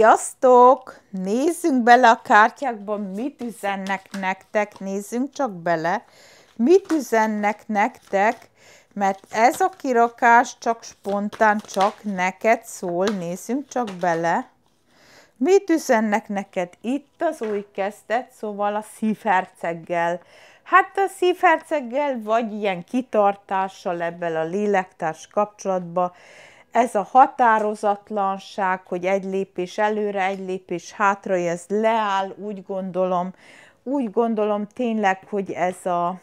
Sziasztok! Nézzünk bele a kártyákba, mit üzennek nektek. Nézzünk csak bele, mit üzennek nektek, mert ez a kirakás csak spontán, csak neked szól. Nézzünk csak bele. Mit üzennek neked itt az új kezdet, szóval a szíferceggel. Hát a szíferceggel, vagy ilyen kitartással ebben a lélektárs kapcsolatba, ez a határozatlanság, hogy egy lépés előre, egy lépés hátra, ez leáll, úgy gondolom, úgy gondolom tényleg, hogy ez a,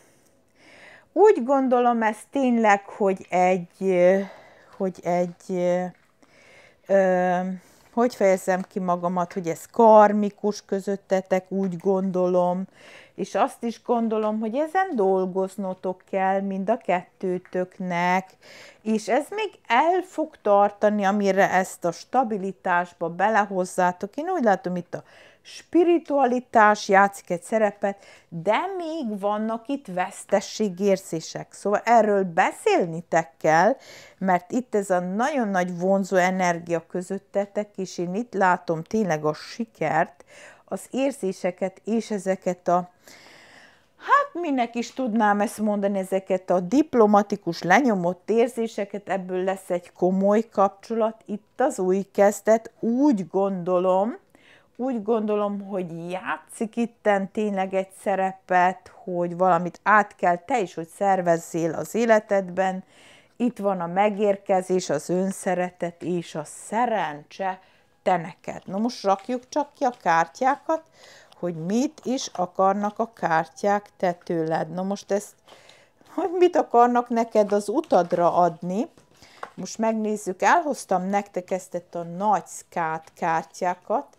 úgy gondolom ez tényleg, hogy egy, hogy egy, ö, hogy fejezem ki magamat, hogy ez karmikus közöttetek, úgy gondolom, és azt is gondolom, hogy ezen dolgoznotok kell mind a kettőtöknek, és ez még el fog tartani, amire ezt a stabilitásba belehozzátok. Én úgy látom, itt a spiritualitás játszik egy szerepet, de még vannak itt vesztességérzések. Szóval erről beszélnitek kell, mert itt ez a nagyon nagy vonzó energia közöttetek, és én itt látom tényleg a sikert, az érzéseket és ezeket a, hát minek is tudnám ezt mondani, ezeket a diplomatikus lenyomott érzéseket, ebből lesz egy komoly kapcsolat, itt az új kezdet, úgy gondolom, úgy gondolom, hogy játszik itten tényleg egy szerepet, hogy valamit át kell te is, hogy szervezzél az életedben. Itt van a megérkezés, az önszeretet és a szerencse, te neked. Na most rakjuk csak ki a kártyákat, hogy mit is akarnak a kártyák te tőled. Na most ezt, hogy mit akarnak neked az utadra adni, most megnézzük, elhoztam nektek ezt a nagy szkát kártyákat,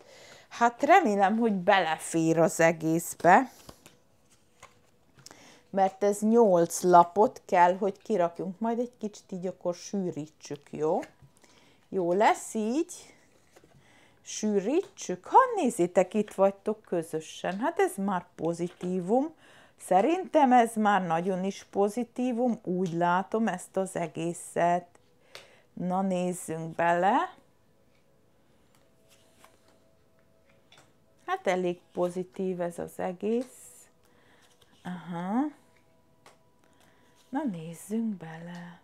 hát remélem, hogy belefér az egészbe, mert ez 8 lapot kell, hogy kirakjunk, majd egy kicsit így akkor sűrítsük, jó? Jó lesz így sűrítsük. Ha nézitek, itt vagytok közösen. Hát ez már pozitívum. Szerintem ez már nagyon is pozitívum. Úgy látom ezt az egészet. Na nézzünk bele. Hát elég pozitív ez az egész. Aha. Na nézzünk bele.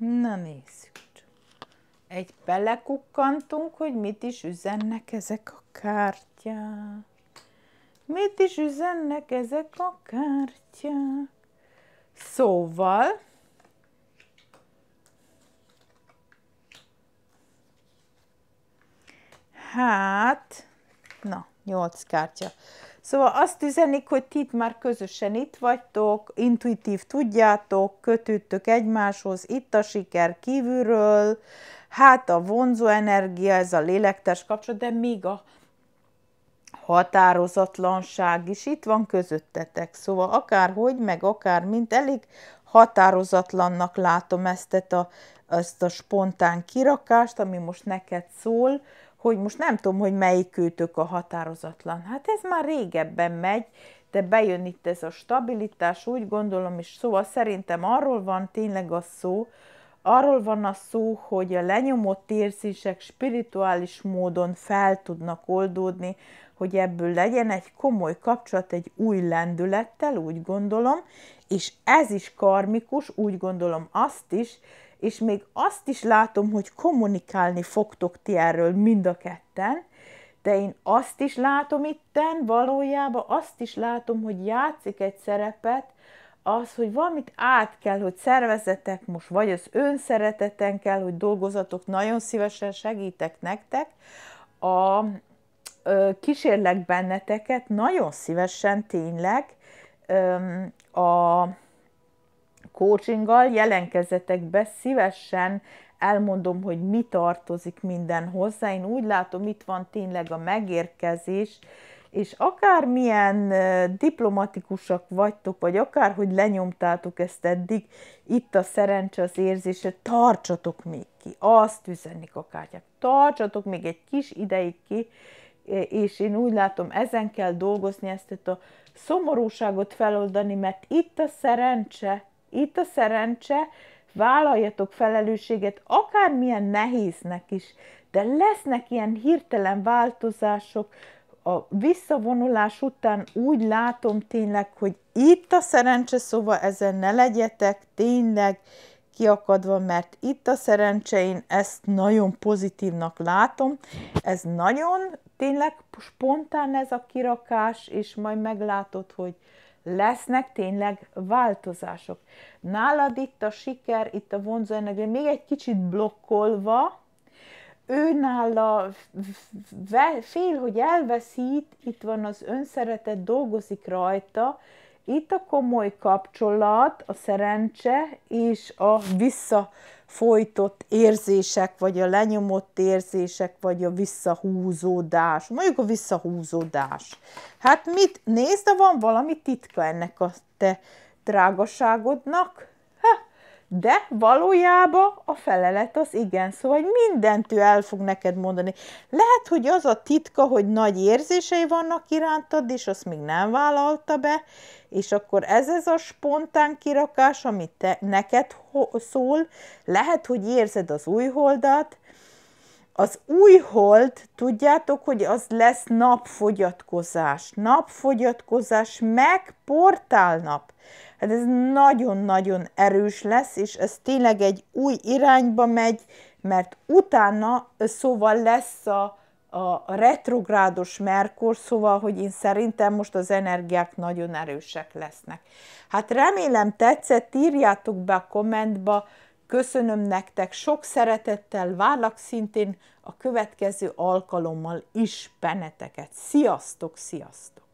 Na nézzük Egy belekukkantunk, hogy mit is üzennek ezek a kártyák. Mit is üzennek ezek a kártyák? Szóval, hát, na, nyolc kártya. Szóval azt üzenik, hogy ti már közösen itt vagytok, intuitív tudjátok, kötődtök egymáshoz, itt a siker kívülről, hát a vonzó energia, ez a lélektes kapcsolat, de még a határozatlanság is itt van közöttetek. Szóval akárhogy, meg akár mint elég határozatlannak látom ezt a, ezt a spontán kirakást, ami most neked szól, hogy most nem tudom, hogy melyik melyikőtök a határozatlan. Hát ez már régebben megy, de bejön itt ez a stabilitás, úgy gondolom, és szóval szerintem arról van tényleg a szó, arról van a szó, hogy a lenyomott érzések spirituális módon fel tudnak oldódni, hogy ebből legyen egy komoly kapcsolat egy új lendülettel, úgy gondolom, és ez is karmikus, úgy gondolom azt is, és még azt is látom, hogy kommunikálni fogtok ti erről mind a ketten, de én azt is látom itten, valójában azt is látom, hogy játszik egy szerepet, az, hogy valamit át kell, hogy szervezetek most, vagy az önszereteten kell, hogy dolgozatok, nagyon szívesen segítek nektek, a, ö, kísérlek benneteket, nagyon szívesen tényleg, ö, a coachinggal, be, szívesen elmondom, hogy mi tartozik minden hozzá. Én úgy látom, itt van tényleg a megérkezés, és akármilyen diplomatikusak vagytok, vagy akár hogy lenyomtátok ezt eddig, itt a szerencse az érzése, tartsatok még ki, azt üzenik a kártyák, tartsatok még egy kis ideig ki, és én úgy látom, ezen kell dolgozni, ezt a szomorúságot feloldani, mert itt a szerencse, itt a szerencse, vállaljatok felelősséget, akármilyen nehéznek is, de lesznek ilyen hirtelen változások, a visszavonulás után úgy látom tényleg, hogy itt a szerencse, szóval ezen ne legyetek tényleg kiakadva, mert itt a szerencse, én ezt nagyon pozitívnak látom. Ez nagyon tényleg spontán ez a kirakás, és majd meglátod, hogy lesznek tényleg változások. Nálad itt a siker, itt a vonzó energia még egy kicsit blokkolva, ő nála fél, hogy elveszít, itt van az önszeretet, dolgozik rajta, itt a komoly kapcsolat, a szerencse és a visszafolytott érzések, vagy a lenyomott érzések, vagy a visszahúzódás. Mondjuk a visszahúzódás. Hát mit? Nézd, de van valami titka ennek a te drágaságodnak, de valójában a felelet az igen, szóval hogy mindent ő el fog neked mondani. Lehet, hogy az a titka, hogy nagy érzései vannak irántad, és azt még nem vállalta be, és akkor ez ez a spontán kirakás, amit te, neked szól, lehet, hogy érzed az új holdat, az új hold, tudjátok, hogy az lesz napfogyatkozás. Napfogyatkozás meg portálnap. Hát ez nagyon-nagyon erős lesz, és ez tényleg egy új irányba megy, mert utána szóval lesz a, a retrográdos Merkur, szóval, hogy én szerintem most az energiák nagyon erősek lesznek. Hát remélem tetszett, írjátok be a kommentba, Köszönöm nektek, sok szeretettel várlak szintén a következő alkalommal is benneteket. Sziasztok, sziasztok!